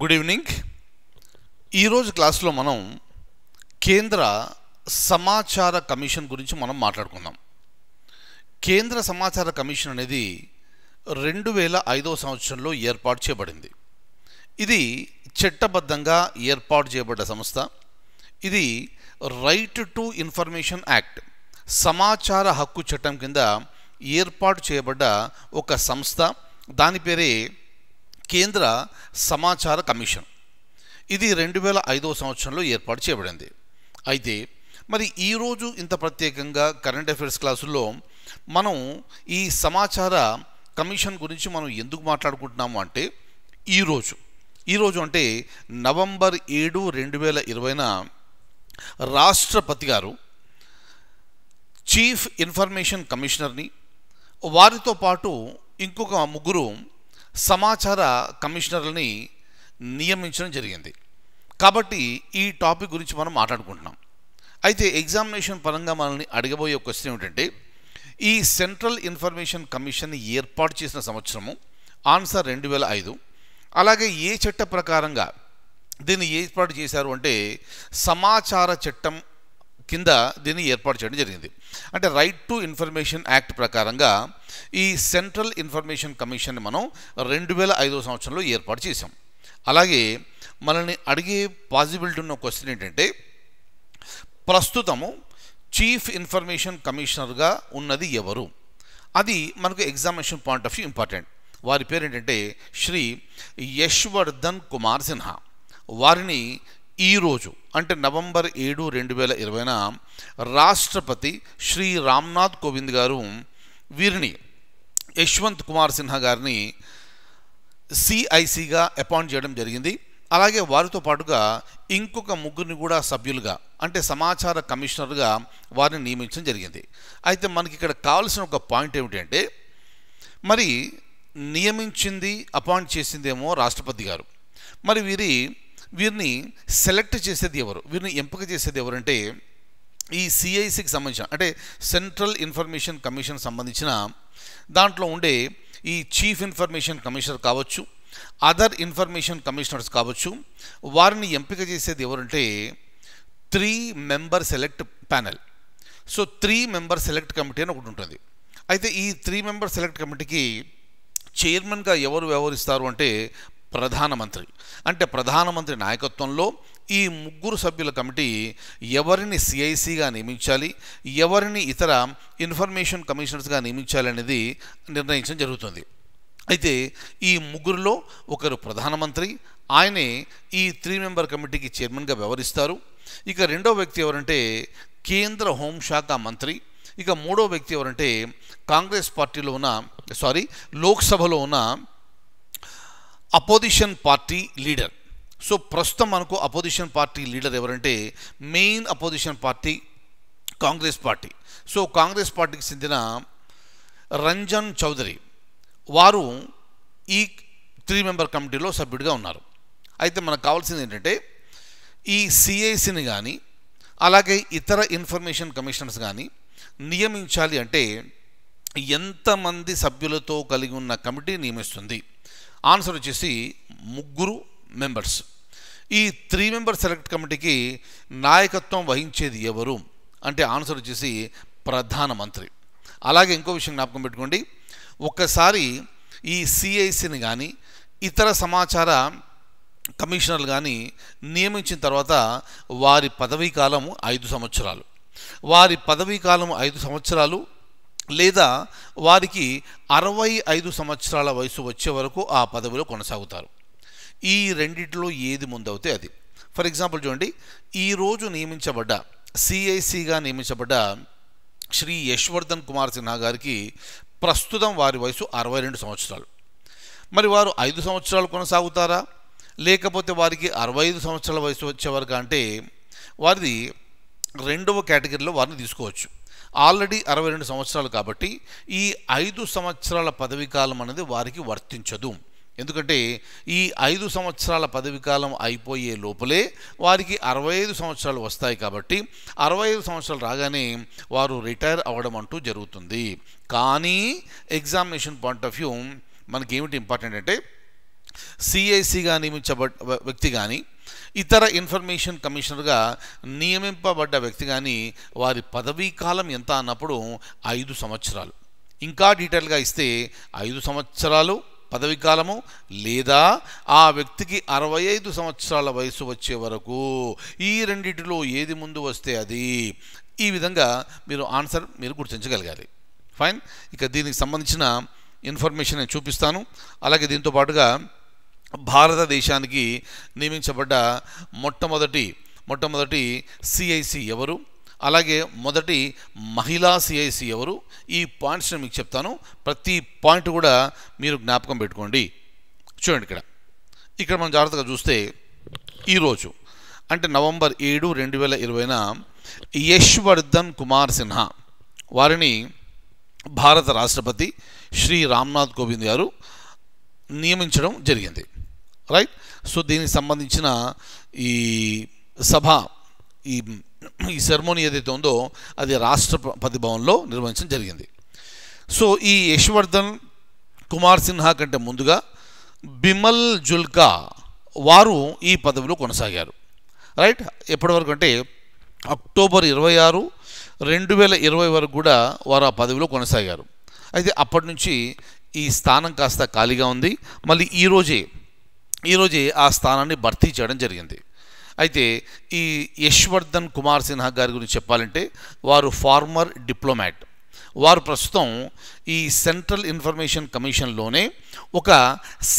good evening ఈరోజు క్లాస్లో మనం కేంద్ర సమాచార కమిషన్ గురించి మనం మాట్లాడుకుందాం కేంద్ర సమాచార కమిషన్ అనేది రెండు వేల ఐదవ సంవత్సరంలో ఏర్పాటు చేయబడింది ఇది చట్టబద్ధంగా ఏర్పాటు చేయబడ్డ సంస్థ ఇది రైట్ టు ఇన్ఫర్మేషన్ యాక్ట్ సమాచార హక్కు చట్టం కింద ఏర్పాటు చేయబడ్డ ఒక సంస్థ దాని పేరే కేంద్ర సమాచార కమిషన్ ఇది రెండు వేల ఐదవ సంవత్సరంలో ఏర్పాటు చేయబడింది అయితే మరి ఈరోజు ఇంత ప్రత్యేకంగా కరెంట్ అఫైర్స్ క్లాసుల్లో మనం ఈ సమాచార కమిషన్ గురించి మనం ఎందుకు మాట్లాడుకుంటున్నాము అంటే ఈరోజు ఈరోజు అంటే నవంబర్ ఏడు రెండు వేల ఇరవైన రాష్ట్రపతి గారు చీఫ్ ఇన్ఫర్మేషన్ కమిషనర్ని వారితో పాటు ఇంకొక ముగ్గురు సమాచార కమిషనర్లని నియమించడం జరిగింది కాబట్టి ఈ టాపిక్ గురించి మనం మాట్లాడుకుంటున్నాం అయితే ఎగ్జామినేషన్ పరంగా మనల్ని అడగబోయే క్వశ్చన్ ఏమిటంటే ఈ సెంట్రల్ ఇన్ఫర్మేషన్ కమిషన్ ఏర్పాటు చేసిన సంవత్సరము ఆన్సర్ రెండు వేల ఐదు అలాగే ఏ చట్ట ప్రకారంగా దీన్ని ఏర్పాటు చేశారు అంటే సమాచార చట్టం కింద దీన్ని ఏర్పాటు చేయడం జరిగింది అంటే రైట్ టు ఇన్ఫర్మేషన్ యాక్ట్ ప్రకారంగా ఈ సెంట్రల్ ఇన్ఫర్మేషన్ కమిషన్ మనం రెండు వేల ఐదో సంవత్సరంలో ఏర్పాటు చేసాం అలాగే మనల్ని అడిగే పాసిబిలిటీ ఉన్న క్వశ్చన్ ఏంటంటే ప్రస్తుతము చీఫ్ ఇన్ఫర్మేషన్ కమిషనర్గా ఉన్నది ఎవరు అది మనకు examination point of view important వారి పేరు ఏంటంటే శ్రీ యశ్వర్ధన్ కుమార్ సిన్హా వారిని ఈరోజు అంటే నవంబర్ ఏడు రెండు వేల ఇరవైన రాష్ట్రపతి శ్రీ రామ్నాథ్ కోవింద్ గారు వీరిని యశ్వంత్ కుమార్ సిన్హా గారిని సిఐసిగా అపాయింట్ చేయడం జరిగింది అలాగే వారితో పాటుగా ఇంకొక ముగ్గురిని కూడా సభ్యులుగా అంటే సమాచార కమిషనర్గా వారిని నియమించడం జరిగింది అయితే మనకి ఇక్కడ కావాల్సిన ఒక పాయింట్ ఏమిటంటే మరి నియమించింది అపాయింట్ చేసిందేమో రాష్ట్రపతి గారు మరి వీరి వీరిని సెలెక్ట్ చేసేది ఎవరు వీరిని ఎంపిక చేసేది ఎవరంటే ఈ సిఐసికి సంబంధించిన అంటే సెంట్రల్ ఇన్ఫర్మేషన్ కమిషన్ సంబంధించిన దాంట్లో ఉండే ఈ చీఫ్ ఇన్ఫర్మేషన్ కమిషనర్ కావచ్చు అదర్ ఇన్ఫర్మేషన్ కమిషనర్స్ కావచ్చు వారిని ఎంపిక చేసేది ఎవరంటే three member select panel so three member select committee అని ఒకటి ఉంటుంది అయితే ఈ త్రీ మెంబర్ సెలెక్ట్ కమిటీకి చైర్మన్గా ఎవరు వ్యవహరిస్తారు అంటే ప్రధానమంత్రి అంటే ప్రధానమంత్రి నాయకత్వంలో ఈ ముగ్గురు సభ్యుల కమిటీ ఎవరిని సిఐసిగా నియమించాలి ఎవరిని ఇతర ఇన్ఫర్మేషన్ కమిషనర్స్గా నియమించాలి అనేది నిర్ణయించడం జరుగుతుంది అయితే ఈ ముగ్గురులో ఒకరు ప్రధానమంత్రి ఆయనే ఈ త్రీ మెంబర్ కమిటీకి చైర్మన్గా వ్యవహరిస్తారు ఇక రెండో వ్యక్తి ఎవరంటే కేంద్ర హోంశాఖ మంత్రి ఇక మూడో వ్యక్తి ఎవరంటే కాంగ్రెస్ పార్టీలో ఉన్న సారీ లోక్సభలో ఉన్న అపోజిషన్ పార్టీ లీడర్ సో ప్రస్తుతం మనకు అపోజిషన్ పార్టీ లీడర్ ఎవరంటే main opposition party Congress party so Congress పార్టీకి చెందిన రంజన్ చౌదరి వారు ఈ త్రీ మెంబర్ కమిటీలో సభ్యుడిగా ఉన్నారు అయితే మనకు కావాల్సింది ఏంటంటే ఈ సిఐసిని కానీ అలాగే ఇతర ఇన్ఫర్మేషన్ కమిషనర్స్ కానీ నియమించాలి అంటే ఎంతమంది సభ్యులతో కలిగి ఉన్న కమిటీ నియమిస్తుంది ఆన్సర్ వచ్చేసి ముగ్గురు మెంబర్స్ ఈ త్రీ మెంబర్ సెలెక్ట్ కమిటీకి నాయకత్వం వహించేది ఎవరు అంటే ఆన్సర్ వచ్చేసి ప్రధానమంత్రి అలాగే ఇంకో విషయం జ్ఞాపకం పెట్టుకోండి ఒక్కసారి ఈ సిఐసిని కానీ ఇతర సమాచార కమిషనర్లు కానీ నియమించిన తర్వాత వారి పదవీ కాలం ఐదు సంవత్సరాలు వారి పదవీ కాలం ఐదు సంవత్సరాలు లేదా వారికి అరవై ఐదు సంవత్సరాల వయసు వచ్చే వరకు ఆ పదవిలో కొనసాగుతారు ఈ రెండిట్లో ఏది ముందవుతే అది ఫర్ ఎగ్జాంపుల్ చూడండి ఈరోజు నియమించబడ్డ సిఐసిగా నియమించబడ్డ శ్రీ యశ్వర్ధన్ కుమార్ సిన్హా గారికి ప్రస్తుతం వారి వయసు అరవై రెండు సంవత్సరాలు మరి వారు ఐదు సంవత్సరాలు కొనసాగుతారా లేకపోతే వారికి అరవై ఐదు సంవత్సరాల వయసు వచ్చేవారు అంటే వారిది రెండవ కేటగిరీలో వారిని తీసుకోవచ్చు ఆల్రెడీ అరవై రెండు సంవత్సరాలు కాబట్టి ఈ ఐదు సంవత్సరాల కాలం అనేది వారికి వర్తించదు ఎందుకంటే ఈ ఐదు సంవత్సరాల కాలం అయిపోయే లోపలే వారికి అరవై ఐదు సంవత్సరాలు వస్తాయి కాబట్టి అరవై ఐదు సంవత్సరాలు రాగానే వారు రిటైర్ అవ్వడం అంటూ జరుగుతుంది కానీ ఎగ్జామినేషన్ పాయింట్ ఆఫ్ వ్యూ మనకి ఏమిటి ఇంపార్టెంట్ అంటే సిఐసిగా నియమించబ వ్యక్తి కానీ ఇతర ఇన్ఫర్మేషన్ కమిషనర్గా నియమింపబడ్డ వ్యక్తి కానీ వారి పదవీ కాలం ఎంత అన్నప్పుడు ఐదు సంవత్సరాలు ఇంకా డీటెయిల్గా ఇస్తే ఐదు సంవత్సరాలు పదవీ కాలము లేదా ఆ వ్యక్తికి అరవై ఐదు సంవత్సరాల వయసు వచ్చే వరకు ఈ రెండింటిలో ఏది ముందు వస్తే అది ఈ విధంగా మీరు ఆన్సర్ మీరు గుర్తించగలగాలి ఫైన్ ఇక దీనికి సంబంధించిన ఇన్ఫర్మేషన్ నేను చూపిస్తాను అలాగే దీంతో పాటుగా భారతదేశానికి నియమించబడ్డ మొట్టమొదటి మొట్టమొదటి సిఐసి ఎవరు అలాగే మొదటి మహిళా సిఐసి ఎవరు ఈ పాయింట్స్ని మీకు చెప్తాను ప్రతి పాయింట్ కూడా మీరు జ్ఞాపకం పెట్టుకోండి చూడండి ఇక్కడ ఇక్కడ మనం జాగ్రత్తగా చూస్తే ఈరోజు అంటే నవంబర్ ఏడు రెండు వేల ఇరవైన యశ్వర్ధన్ కుమార్ సిన్హా వారిని భారత రాష్ట్రపతి శ్రీ రామ్నాథ్ కోవింద్ గారు నియమించడం జరిగింది రైట్ సో దీనికి సంబంధించిన ఈ సభ ఈ ఈ సెరమోనీ ఏదైతే ఉందో అది రాష్ట్రపతి భవన్లో నిర్వహించడం జరిగింది సో ఈ యశ్వర్ధన్ కుమార్ సిన్హా కంటే ముందుగా బిమల్ జుల్కా వారు ఈ పదవిలో కొనసాగారు రైట్ ఎప్పటి వరకు అంటే అక్టోబర్ ఇరవై ఆరు రెండు వేల ఇరవై వరకు కూడా వారు ఆ పదవిలో కొనసాగారు అయితే అప్పటి నుంచి ఈ స్థానం కాస్త ఖాళీగా ఉంది మళ్ళీ ఈరోజే ఈరోజే ఆ స్థానాన్ని భర్తీ చేయడం జరిగింది అయితే ఈ యశ్వర్ధన్ కుమార్ సిన్హా గారి గురించి చెప్పాలంటే వారు ఫార్మర్ డిప్లొమాట్ వారు ప్రస్తుతం ఈ సెంట్రల్ ఇన్ఫర్మేషన్ కమిషన్లోనే ఒక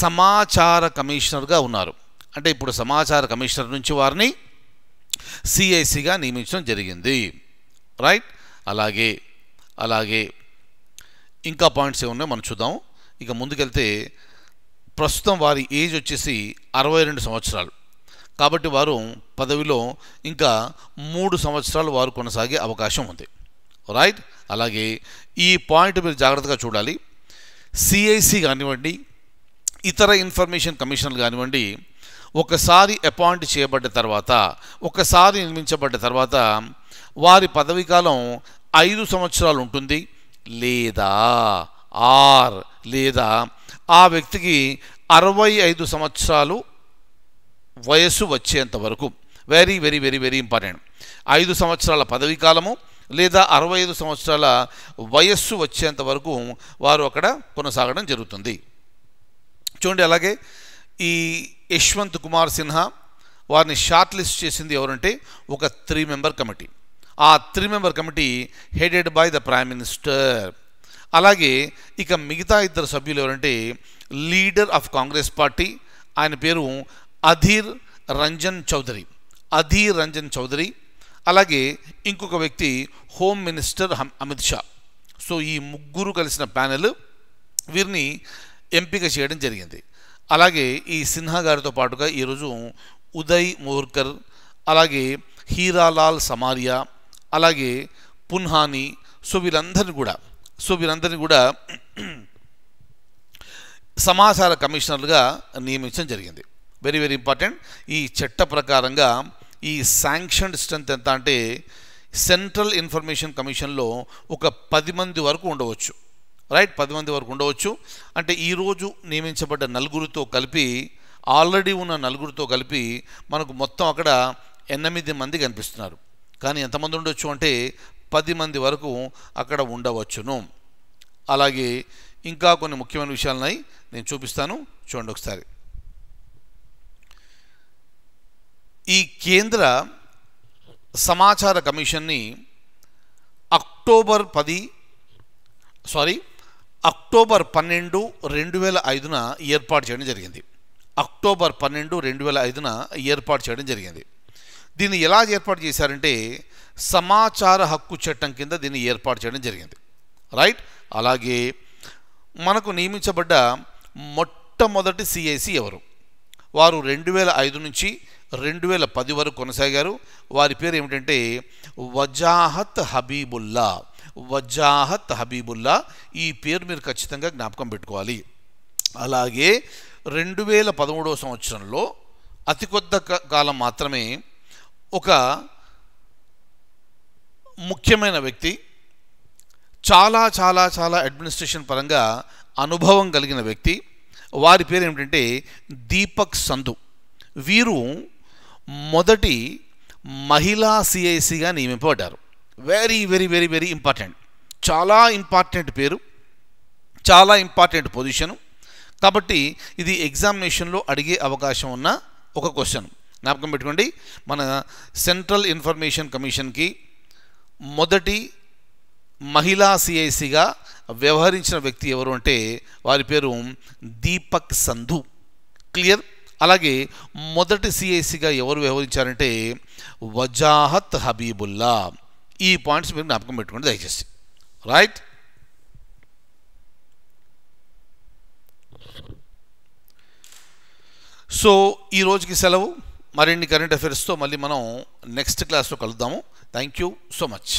సమాచార కమిషనర్గా ఉన్నారు అంటే ఇప్పుడు సమాచార కమిషనర్ నుంచి వారిని సిఐసిగా నియమించడం జరిగింది రైట్ అలాగే అలాగే ఇంకా పాయింట్స్ ఏమున్నాయో మనం చూద్దాం ఇక ముందుకెళ్తే ప్రస్తుతం వారి ఏజ్ వచ్చేసి అరవై రెండు సంవత్సరాలు కాబట్టి వారు పదవిలో ఇంకా మూడు సంవత్సరాలు వారు కొనసాగే అవకాశం ఉంది రైట్ అలాగే ఈ పాయింట్ మీరు జాగ్రత్తగా చూడాలి సిఐసి కానివ్వండి ఇతర ఇన్ఫర్మేషన్ కమిషనర్లు కానివ్వండి ఒకసారి అపాయింట్ చేయబడ్డ తర్వాత ఒకసారి నిర్మించబడ్డ తర్వాత వారి పదవీకాలం ఐదు సంవత్సరాలు ఉంటుంది లేదా ఆర్ లేదా ఆ వ్యక్తికి అరవై ఐదు సంవత్సరాలు వయస్సు వచ్చేంత వరకు very very very very important ఐదు సంవత్సరాల పదవీ కాలము లేదా అరవై ఐదు సంవత్సరాల వయస్సు వచ్చేంత వరకు వారు అక్కడ కొనసాగడం జరుగుతుంది చూడండి అలాగే ఈ యశ్వంత్ కుమార్ సిన్హా వారిని షార్ట్ లిస్ట్ చేసింది ఎవరంటే ఒక త్రీ మెంబర్ కమిటీ ఆ three member committee headed by the prime minister అలాగే ఇక మిగతా ఇద్దరు సభ్యులు ఎవరంటే లీడర్ ఆఫ్ కాంగ్రెస్ పార్టీ ఆయన పేరు అధీర్ రంజన్ చౌదరి అధీర్ రంజన్ చౌదరి అలాగే ఇంకొక వ్యక్తి home minister Amit Shah so ఈ ముగ్గురు కలిసిన ప్యానెల్ వీరిని ఎంపిక చేయడం జరిగింది అలాగే ఈ సిన్హా గారితో పాటుగా ఈరోజు ఉదయ్ మోహర్కర్ అలాగే హీరాలాల్ సమారియా అలాగే పున్హాని సో వీళ్ళందరినీ కూడా సో వీరందరినీ కూడా సమాచార కమిషనర్లుగా నియమించడం జరిగింది వెరీ వెరీ ఇంపార్టెంట్ ఈ చట్ట ప్రకారంగా ఈ శాంక్షన్డ్ స్ట్రెంత్ ఎంత అంటే సెంట్రల్ ఇన్ఫర్మేషన్ కమిషన్లో ఒక పది మంది వరకు ఉండవచ్చు రైట్ పది మంది వరకు ఉండవచ్చు అంటే ఈరోజు నియమించబడ్డ నలుగురితో కలిపి ఆల్రెడీ ఉన్న నలుగురితో కలిపి మనకు మొత్తం అక్కడ ఎనిమిది మంది కనిపిస్తున్నారు కానీ ఎంతమంది ఉండొచ్చు అంటే పది మంది వరకు అక్కడ ఉండవచ్చును అలాగే ఇంకా కొన్ని ముఖ్యమైన విషయాలని నేను చూపిస్తాను చూడండి ఒకసారి ఈ కేంద్ర సమాచార కమిషన్ని అక్టోబర్ పది సారీ అక్టోబర్ పన్నెండు రెండు వేల ఐదున ఏర్పాటు చేయడం జరిగింది అక్టోబర్ పన్నెండు రెండు వేల ఐదున ఏర్పాటు చేయడం జరిగింది దీన్ని ఎలా ఏర్పాటు చేశారంటే సమాచార హక్కు చట్టం కింద దీన్ని ఏర్పాటు చేయడం జరిగింది రైట్ అలాగే మనకు నియమించబడ్డ మొట్టమొదటి సిఐసి ఎవరు వారు రెండు వేల ఐదు నుంచి రెండు వేల పది వరకు కొనసాగారు వారి పేరు ఏమిటంటే వజాహత్ హబీబుల్లా వజాహత్ హబీబుల్లా ఈ పేరు మీరు ఖచ్చితంగా జ్ఞాపకం పెట్టుకోవాలి అలాగే రెండు వేల పదమూడవ సంవత్సరంలో అతి కొద్ద కాలం మాత్రమే ఒక ముఖ్యమైన వ్యక్తి చాలా చాలా చాలా అడ్మినిస్ట్రేషన్ పరంగా అనుభవం కలిగిన వ్యక్తి వారి పేరు ఏమిటంటే దీపక్ సంధు వీరు మొదటి మహిళా సిఐసిగా నియమింపబడ్డారు very very very very important చాలా ఇంపార్టెంట్ పేరు చాలా ఇంపార్టెంట్ పొజిషను కాబట్టి ఇది ఎగ్జామినేషన్లో అడిగే అవకాశం ఉన్న ఒక క్వశ్చన్ నాకుం పెట్టుకోండి మన సెంట్రల్ ఇన్ఫర్మేషన్ కమిషన్ కి మొదటి మహిళా సిఏసీ గా వ్యవహరించిన వ్యక్తి ఎవరు అంటే వారి పేరు దీపక్ సంధు క్లియర్ అలాగే మొదటి సిఏసీ గా ఎవరు వ్యవహరించారంటే వజాహత్ హబీబుల్లా ఈ పాయింట్స్ మీకు నాకుం పెట్టుకొని దైచేసి రైట్ సో ఈ రోజుకి సెలవు మరిన్ని కరెంట్ అఫైర్స్తో మళ్ళీ మనం నెక్స్ట్ క్లాస్లో కలుద్దాము థ్యాంక్ యూ సో మచ్